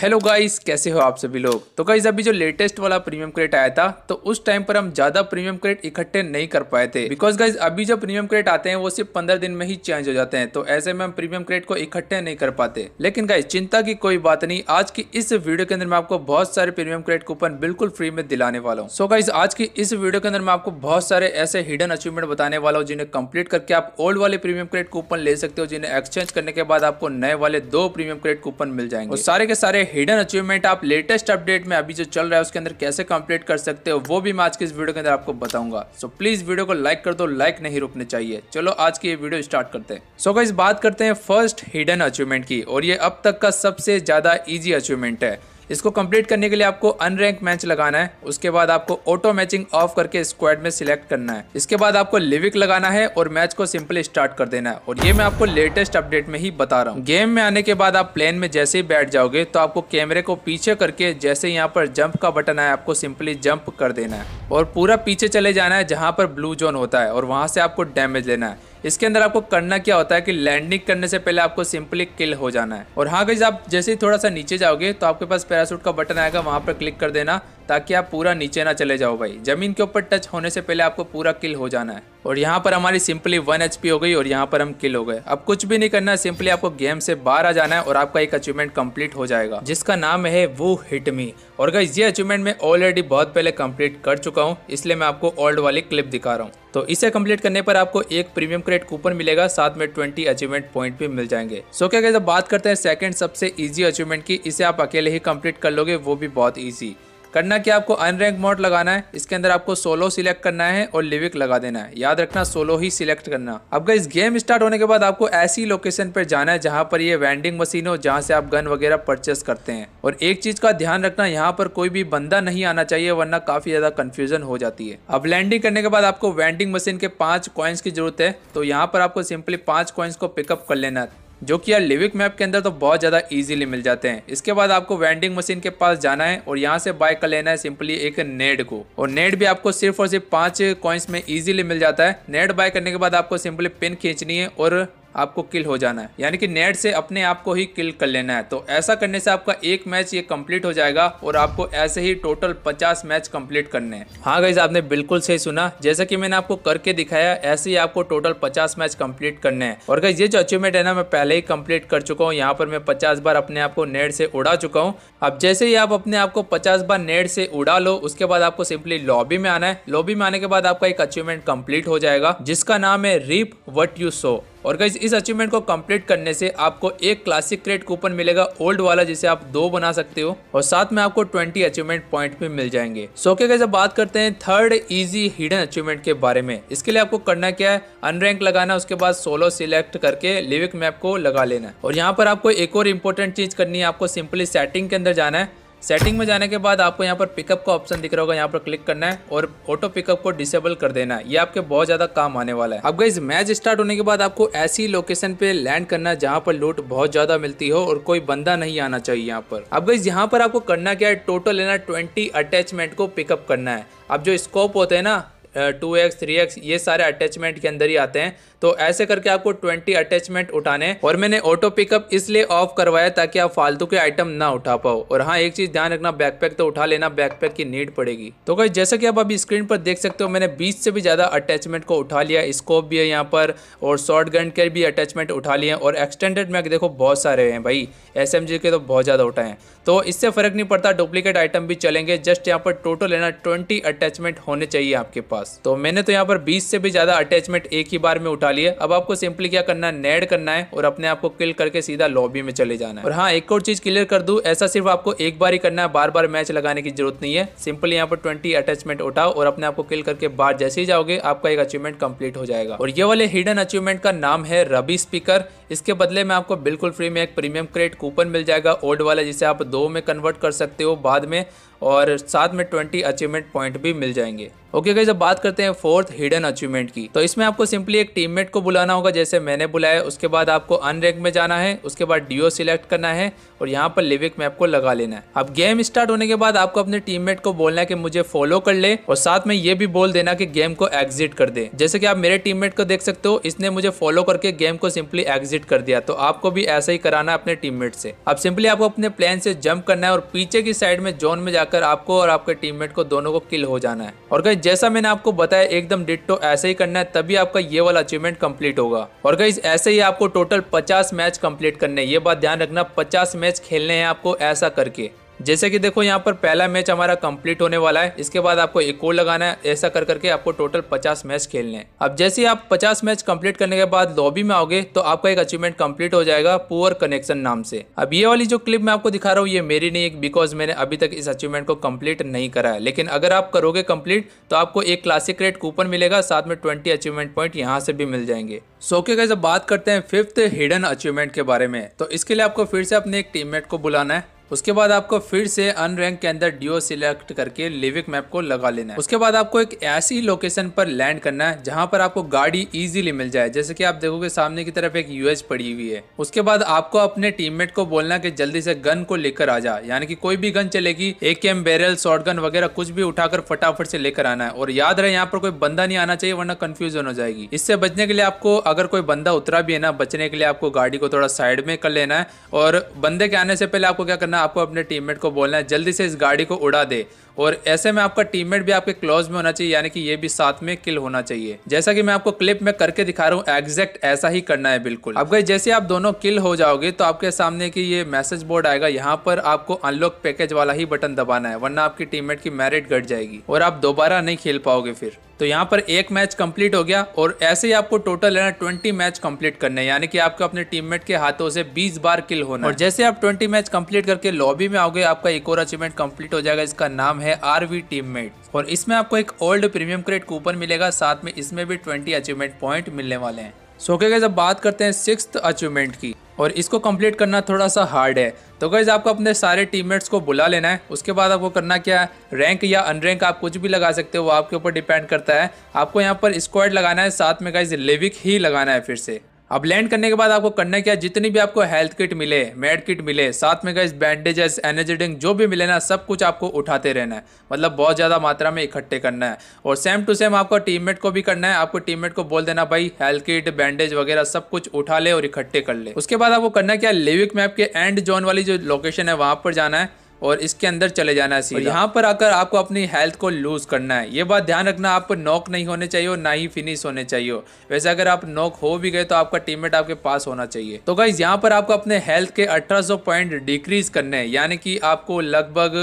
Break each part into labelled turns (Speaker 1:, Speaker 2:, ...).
Speaker 1: hello guys कैसे हो आप सभी लोग तो गाइस अभी जो लेटेस्ट वाला प्रीमियम क्रेट आया था तो उस टाइम पर हम ज्यादा प्रीमियम क्रेट इकट्ठे नहीं कर पाए थे बिकॉज गाइस अभी जो प्रीमियम क्रेट आते हैं वो सिर्फ पंद्रह दिन में ही चेंज हो जाते हैं तो ऐसे में हम प्रीमियम क्रेट को इकट्ठे नहीं कर पाते लेकिन गाइज चिंता की कोई बात नहीं आज की इस वीडियो के अंदर मैं आपको बहुत सारे प्रीमियम क्रेट कूपन बिल्कुल फ्री में दिलाने वाला हूँ सो गाइज आज की इस वीडियो के अंदर मैं आपको बहुत सारे ऐसे हिडन अचीवमेंट बताने वाला हूँ जिन्हें कम्प्लीट करके आप ओल्ड वाले प्रीमियम क्रेट कूपन ले सकते हो जिन्हें एक्सचेंज करने के बाद आपको नए वाले दो प्रीमियम क्रेट कूपन मिल जाएंगे सारे के सारे हिडन अचीवमेंट आप लेटेस्ट अपडेट में अभी जो चल रहा है उसके अंदर कैसे कंप्लीट कर सकते हो वो भी मैं आज के इस वीडियो के अंदर आपको बताऊंगा सो so, प्लीज़ वीडियो को लाइक कर दो लाइक नहीं रोकने चाहिए चलो आज की ये वीडियो स्टार्ट करते हैं सो so, इस बात करते हैं फर्स्ट हिडन अचीवमेंट की और ये अब तक का सबसे ज़्यादा ईजी अचीवमेंट है इसको कंप्लीट करने के लिए आपको अनरैंक मैच लगाना है उसके बाद आपको ऑटो मैचिंग ऑफ करके स्क्वाड में सिलेक्ट करना है इसके बाद आपको लिविक लगाना है और मैच को सिंपल स्टार्ट कर देना है और ये मैं आपको लेटेस्ट अपडेट में ही बता रहा हूँ गेम में आने के बाद आप प्लेन में जैसे ही बैठ जाओगे तो आपको कैमरे को पीछे करके जैसे यहाँ पर जंप का बटन है आपको सिंपली जंप कर देना है और पूरा पीछे चले जाना है जहाँ पर ब्लू जोन होता है और वहाँ से आपको डैमेज लेना है इसके अंदर आपको करना क्या होता है कि लैंडिंग करने से पहले आपको सिंपली किल हो जाना है और हाँ गई आप जैसे ही थोड़ा सा नीचे जाओगे तो आपके पास पैरासूट का बटन आएगा वहाँ पर क्लिक कर देना ताकि आप पूरा नीचे ना चले जाओ भाई जमीन के ऊपर टच होने से पहले आपको पूरा किल हो जाना है और यहाँ पर हमारी सिंपली वन एच हो गई और यहाँ पर हम किल हो गए अब कुछ भी नहीं करना है सिंपली आपको गेम से बाहर आ जाना है और आपका एक अचीवमेंट कंप्लीट हो जाएगा जिसका नाम है वो हिट मी और गई ये अचीवमेंट मैं ऑलरेडी बहुत पहले कंप्लीट कर चुका हूँ इसलिए मैं आपको ओल्ड वाली क्लिप दिखा रहा हूँ तो इसे कंप्लीट करने पर आपको एक प्रीमियम क्रेड कूपन मिलेगा साथ में ट्वेंटी अचीवमेंट पॉइंट भी मिल जाएंगे सो क्या जब बात करते हैं सेकेंड सबसे ईजी अचीवमेंट की इसे आप अकेले ही कम्प्लीट कर लोगे वो भी बहुत इजी करना क्या आपको अनरैंक मोड लगाना है इसके अंदर आपको सोलो सिलेक्ट करना है और लिविक लगा देना है याद रखना सोलो ही सिलेक्ट करना अब इस गेम स्टार्ट होने के बाद आपको ऐसी लोकेशन पर जाना है जहाँ पर ये वेंडिंग मशीन हो जहाँ से आप गन वगैरह परचेस करते हैं और एक चीज का ध्यान रखना यहाँ पर कोई भी बंदा नहीं आना चाहिए वरना काफी ज्यादा कंफ्यूजन हो जाती है अब लैंडिंग करने के बाद आपको वेंडिंग मशीन के पांच कॉइन्स की जरूरत है तो यहाँ पर आपको सिंपली पांच कॉइन्स को पिकअप कर लेना जो कि यार लिविक मैप के अंदर तो बहुत ज़्यादा इजीली मिल जाते हैं इसके बाद आपको वेंडिंग मशीन के पास जाना है और यहाँ से बाय कर लेना है सिंपली एक नेड को और नेड भी आपको सिर्फ और सिर्फ पाँच कॉइन्स में इजीली मिल जाता है नेट बाय करने के बाद आपको सिंपली पिन खींचनी है और आपको किल हो जाना है यानी कि नेट से अपने आप को ही किल कर लेना है तो ऐसा करने से आपका एक मैच ये कंप्लीट हो जाएगा और आपको ऐसे ही टोटल 50 मैच कंप्लीट करने हैं हाँ गाइज आपने बिल्कुल सही सुना जैसा कि मैंने आपको करके दिखाया ऐसे ही आपको टोटल 50 मैच कंप्लीट करने हैं और गाइज ये जो अचीवमेंट है ना मैं पहले ही कम्प्लीट कर चुका हूँ यहाँ पर मैं पचास बार अपने आप को नेट से उड़ा चुका हूँ अब जैसे ही आप अपने आप को पचास बार नेट से उड़ा लो उसके बाद आपको सिंपली लॉबी में आना है लॉबी में आने के बाद आपका एक अचीवमेंट कम्प्लीट हो जाएगा जिसका नाम है रीप वट यू सो और गाइज इस अचीवमेंट को कंप्लीट करने से आपको एक क्लासिक क्रेट कूपन मिलेगा ओल्ड वाला जिसे आप दो बना सकते हो और साथ में आपको 20 अचीवमेंट पॉइंट भी मिल जाएंगे सो के गाइज अब बात करते हैं थर्ड इजी हिडन अचीवमेंट के बारे में इसके लिए आपको करना क्या है अनरैंक लगाना उसके बाद सोलो सिलेक्ट करके लिविक मैप को लगा लेना और यहाँ पर आपको एक और इम्पोर्टेंट चीज करनी है आपको सिंपली सेटिंग के अंदर जाना है सेटिंग में जाने के बाद आपको यहाँ पर पिकअप का ऑप्शन दिख रहा होगा यहाँ पर क्लिक करना है और ऑटो पिकअप को डिसेबल कर देना है ये आपके बहुत ज्यादा काम आने वाला है अब गई मैच स्टार्ट होने के बाद आपको ऐसी लोकेशन पे लैंड करना है जहाँ पर लूट बहुत ज्यादा मिलती हो और कोई बंदा नहीं आना चाहिए यहाँ पर अब गई यहाँ पर आपको करना क्या है टोटल लेना ट्वेंटी अटैचमेंट को पिकअप करना है अब जो स्कोप होते हैं ना टू एक्स थ्री एक्स ये सारे अटैचमेंट के अंदर ही आते हैं तो ऐसे करके आपको ट्वेंटी अटैचमेंट उठाने और मैंने ऑटो पिकअप इसलिए ऑफ करवाया ताकि आप फालतू के आइटम ना उठा पाओ और हाँ एक चीज़ ध्यान रखना बैकपैक तो उठा लेना बैकपैक की नीड पड़ेगी तो भाई जैसा कि आप अभी स्क्रीन पर देख सकते हो मैंने बीस से भी ज़्यादा अटैचमेंट को उठा लिया स्कोप भी है यहाँ पर और शॉर्ट गन के भी अटैचमेंट उठा लिए और एक्सटेंडेड मैक देखो बहुत सारे हैं भाई एस के तो बहुत ज़्यादा उठाए तो इससे फ़र्क नहीं पड़ता डुप्लीकेट आइटम भी चलेंगे जस्ट यहाँ पर टोटल है ना ट्वेंटी अटैचमेंट होने चाहिए आपके पास पास तो मैंने तो यहाँ पर बीस से भी ज्यादा अटैचमेंट एक ही बार में उठा लिया अब आपको सिंपली क्या करना है नेड करना है और अपने आप को किल करके सीधा लॉबी में चले जाना है और हाँ एक और चीज क्लियर कर दू ऐसा सिर्फ आपको एक बार ही करना है बार बार मैच लगाने की जरूरत नहीं है सिंपली यहाँ पर ट्वेंटी अटैचमेंट उठाओ और अपने आपको किल करके बाहर जैसे ही जाओगे आपका एक अचीवमेंट कम्प्लीट हो जाएगा और ये वाले हिडन अचीवमेंट का नाम है रबी स्पीकर इसके बदले में आपको बिल्कुल फ्री में एक प्रीमियम क्रेट कूपन मिल जाएगा ओल्ड वाला जिसे आप दो में कन्वर्ट कर सकते हो बाद में और साथ में ट्वेंटी अचीवमेंट पॉइंट भी मिल जाएंगे ओके okay, जब बात करते हैं फोर्थ हिडन अचीवमेंट की तो इसमें आपको सिंपली एक टीममेट को बुलाना होगा जैसे मैंने बुलाया उसके बाद आपको अन रैंक में जाना है उसके बाद डीओ सिलेक्ट करना है और यहाँ पर लिविक मैप को लगा लेना है अब गेम स्टार्ट होने के बाद आपको अपने टीममेट को बोलना है कि मुझे फॉलो कर ले और साथ में ये भी बोल देना की गेम को एग्जिट कर दे जैसे की आप मेरे टीम को देख सकते हो इसने मुझे फॉलो करके गेम को सिंपली एग्जिट कर दिया तो आपको भी ऐसा ही कराना अपने टीम से अब सिंपली आपको अपने प्लान से जम्प करना है और पीछे की साइड में जोन में जाकर जाकर आपको और आपके टीममेट को दोनों को किल हो जाना है और गई जैसा मैंने आपको बताया एकदम डिट्टो ऐसे ही करना है तभी आपका ये वाला अचीवमेंट कंप्लीट होगा और गई ऐसे ही आपको टोटल पचास मैच कंप्लीट करने ये बात ध्यान रखना पचास मैच खेलने हैं आपको ऐसा करके जैसे कि देखो यहाँ पर पहला मैच हमारा कंप्लीट होने वाला है इसके बाद आपको एक और लगाना है ऐसा कर करके आपको टोटल पचास मैच खेलने हैं अब जैसे आप पचास मैच कंप्लीट करने के बाद लॉबी में आओगे तो आपका एक अचीवमेंट कंप्लीट हो जाएगा पुअर कनेक्शन नाम से अब ये वाली जो क्लिप मैं आपको दिखा रहा हूँ ये मेरी नहीं बिकॉज मैंने अभी तक इस अचीवमेंट को कम्प्लीट नहीं करा है लेकिन अगर आप करोगे कम्प्लीट तो आपको एक क्लासिक रेट कूपन मिलेगा साथ में ट्वेंटी अचीवमेंट पॉइंट यहाँ से भी मिल जाएंगे सो के जब बात करते हैं फिफ्थ हिडन अचीवमेंट के बारे में तो इसके लिए आपको फिर से अपने एक टीममेट को बुलाना है उसके बाद आपको फिर से अन रैंक के अंदर डीओ सिलेक्ट करके लिविक मैप को लगा लेना है उसके बाद आपको एक ऐसी लोकेशन पर लैंड करना है जहां पर आपको गाड़ी इजीली मिल जाए जैसे कि आप देखोगे सामने की तरफ एक यूएस पड़ी हुई है उसके बाद आपको अपने टीममेट को बोलना कि जल्दी से गन को लेकर आ जा यानी कि कोई भी गन चलेगी एक बैरल शॉर्ट गन वगैरह कुछ भी उठाकर फटाफट से लेकर आना है और याद रहे यहाँ पर कोई बंदा नहीं आना चाहिए वरना कंफ्यूजन हो जाएगी इससे बचने के लिए आपको अगर कोई बंदा उतरा भी है ना बचने के लिए आपको गाड़ी को थोड़ा साइड में कर लेना है और बंदे के आने से पहले आपको क्या करना आपको अपने टीममेट को बोलना है जल्दी से इस गाड़ी को उड़ा दे और ऐसे में आपका टीममेट भी आपके क्लोज में होना चाहिए यानी कि ये भी साथ में किल होना चाहिए जैसा कि मैं आपको क्लिप में करके दिखा रहा हूँ एग्जैक्ट ऐसा ही करना है बिल्कुल अब गई जैसे आप दोनों किल हो जाओगे तो आपके सामने की ये मैसेज बोर्ड आएगा यहाँ पर आपको अनलॉक पैकेज वाला ही बटन दबाना है वरना आपकी टीम की मेरिट घट जाएगी और आप दोबारा नहीं खेल पाओगे फिर तो यहाँ पर एक मैच कंप्लीट हो गया और ऐसे ही आपको टोटल है ना ट्वेंटी मैच कंप्लीट करने यानी कि आपको अपने टीममेट के हाथों से बीस बार किल होना और जैसे आप ट्वेंटी मैच कंप्लीट करके लॉबी में आओगे आपका एक और अचीवमेंट कंप्लीट हो जाएगा इसका नाम है आर वी और इसमें आपको एक ओल्ड प्रीमियम क्रेड कूपन मिलेगा साथ में इसमें भी ट्वेंटी अचीवमेंट पॉइंट मिलने वाले हैं सो के गैज़ अब बात करते हैं सिक्स अचीवमेंट की और इसको कंप्लीट करना थोड़ा सा हार्ड है तो गैज़ आपको अपने सारे टीममेट्स को बुला लेना है उसके बाद आपको करना क्या है रैंक या अनरैंक आप कुछ भी लगा सकते हो वो आपके ऊपर डिपेंड करता है आपको यहाँ पर स्क्वाड लगाना है साथ में गैज़ लेविक ही लगाना है फिर से अब लैंड करने के बाद आपको करना क्या जितनी भी आपको हेल्थ किट मिले मेड किट मिले साथ में गैस बैंडेजेस ड्रिंक जो भी मिले ना सब कुछ आपको उठाते रहना है मतलब बहुत ज़्यादा मात्रा में इकट्ठे करना है और सेम टू सेम आपको टीममेट को भी करना है आपको टीममेट को बोल देना भाई हेल्थ किट बैंडेज वगैरह सब कुछ उठा ले और इकट्ठे कर ले उसके बाद आपको करना क्या लिविक मैप के एंड जोन वाली जो लोकेशन है वहाँ पर जाना है और इसके अंदर चले जाना है यहाँ पर आकर आपको अपनी हेल्थ को लूज़ करना है ये बात ध्यान रखना आपको नॉक नहीं होने चाहिए और ना ही फिनिश होने चाहिए वैसे अगर आप नॉक हो भी गए तो आपका टीममेट आपके पास होना चाहिए तो गाइज यहाँ पर आपको अपने हेल्थ के 1800 पॉइंट डिक्रीज करने हैं यानी कि आपको लगभग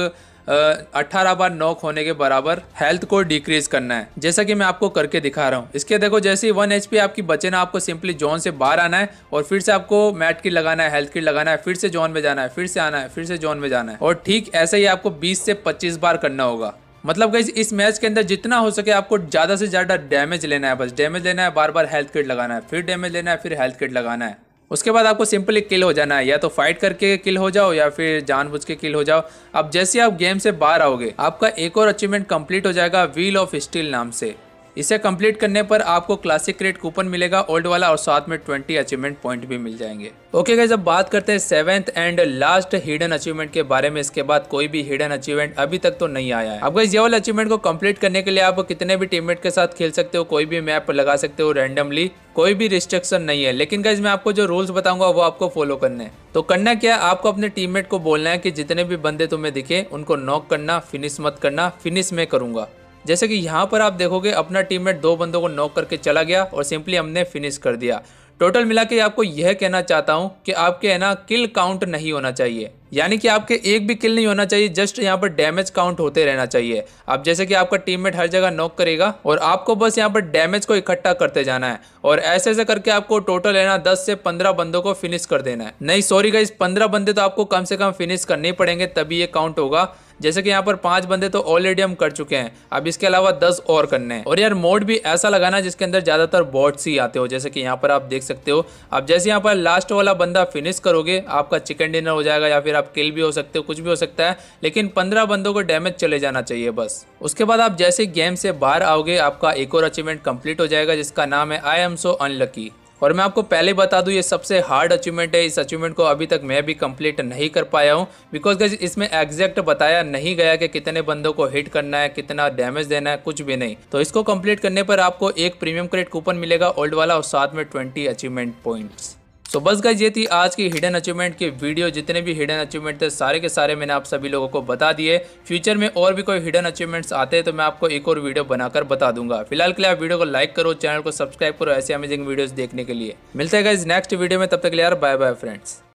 Speaker 1: अट्ठारह बार नॉक होने के बराबर हेल्थ को डिक्रीज करना है जैसा कि मैं आपको करके दिखा रहा हूँ इसके देखो जैसे ही वन एच आपकी बचे ना आपको सिंपली जोन से बाहर आना है और फिर से आपको मैट किट लगाना है हेल्थ किट लगाना है फिर से जोन में जाना है फिर से आना है फिर से जोन में जाना है और ठीक ऐसे ही आपको बीस से पच्चीस बार करना होगा मतलब गई इस मैच के अंदर जितना हो सके आपको ज़्यादा से ज़्यादा डैमेज लेना है बस डैमेज लेना है बार बार हेल्थ किट लगाना है फिर डैमेज लेना है फिर हेल्थ किट लगाना है उसके बाद आपको सिंपली किल हो जाना है या तो फाइट करके किल हो जाओ या फिर जानबूझ के किल हो जाओ अब जैसे आप गेम से बाहर आओगे आपका एक और अचीवमेंट कंप्लीट हो जाएगा व्हील ऑफ स्टील नाम से इसे कंप्लीट करने पर आपको क्लासिक क्रेड कूपन मिलेगा ओल्ड वाला और साथ में ट्वेंटी अचीवमेंट पॉइंट भी मिल जाएंगे ओके गाइज अब बात करते हैं seventh and last hidden achievement के बारे में इसके बाद कोई भी हिडन अचीवमेंट अभी तक तो नहीं आया है अब गाइज ये वाला अचीवमेंट को कंप्लीट करने के लिए आप कितने भी टीममेट के साथ खेल सकते हो कोई भी मैप लगा सकते हो रैंडमली कोई भी रिस्ट्रिक्शन नहीं है लेकिन गाइज मैं आपको जो रूल्स बताऊंगा वो आपको फॉलो करने है तो करना क्या है आपको अपने टीममेट को बोलना है कि जितने भी बंदे तुम्हें दिखे उनको नॉक करना फिनिश मत करना फिनिश में करूंगा जैसे कि यहाँ पर आप देखोगे अपना टीममेट दो बंदों को नॉक करके चला गया और सिंपली हमने फिनिश कर दिया टोटल मिला के आपको यह कहना चाहता हूँ कि आपके है ना किल काउंट नहीं होना चाहिए यानी कि आपके एक भी किल नहीं होना चाहिए जस्ट यहाँ पर डैमेज काउंट होते रहना चाहिए अब जैसे कि आपका टीममेट हर जगह नॉक करेगा और आपको बस यहाँ पर डैमेज को इकट्ठा करते जाना है और ऐसे ऐसे करके आपको टोटल है ना दस से पंद्रह बंदों को फिनिश कर देना है नहीं सॉरी गाइज पंद्रह बंदे तो आपको कम से कम फिनिश करने पड़ेंगे तभी ये काउंट होगा जैसे कि यहाँ पर पांच बंदे तो ऑलरेडी हम कर चुके हैं अब इसके अलावा दस और करने हैं और यार मोड भी ऐसा लगाना जिसके अंदर ज़्यादातर बॉट्स ही आते हो जैसे कि यहाँ पर आप देख सकते हो अब जैसे यहाँ पर लास्ट वाला बंदा फिनिश करोगे आपका चिकन डिनर हो जाएगा या फिर आप किल भी हो सकते हो कुछ भी हो सकता है लेकिन पंद्रह बंदों को डैमेज चले जाना चाहिए बस उसके बाद आप जैसे गेम से बाहर आओगे आपका एक और अचीवमेंट कम्प्लीट हो जाएगा जिसका नाम है आई एम सो अनलकी और मैं आपको पहले बता दूं ये सबसे हार्ड अचीवमेंट है इस अचीवमेंट को अभी तक मैं भी कंप्लीट नहीं कर पाया हूँ बिकॉज गज इसमें एग्जैक्ट बताया नहीं गया कि कितने बंदों को हिट करना है कितना डैमेज देना है कुछ भी नहीं तो इसको कंप्लीट करने पर आपको एक प्रीमियम क्रेड कूपन मिलेगा ओल्ड वाला और साथ में ट्वेंटी अचीवमेंट पॉइंट्स सो बस गाइज ये थी आज की हिडन अचीवमेंट की वीडियो जितने भी हिडन अचीवमेंट थे सारे के सारे मैंने आप सभी लोगों को बता दिए फ्यूचर में और भी कोई हिडन अचीवमेंट्स आते हैं तो मैं आपको एक और वीडियो बनाकर बता दूंगा फिलहाल के लिए आप वीडियो को लाइक करो चैनल को सब्सक्राइब करो ऐसे अमेजिंग वीडियोज देखने के लिए मिलते हैं गाइज नेक्स्ट वीडियो में तब तक यार बाय बाय फ्रेंड्स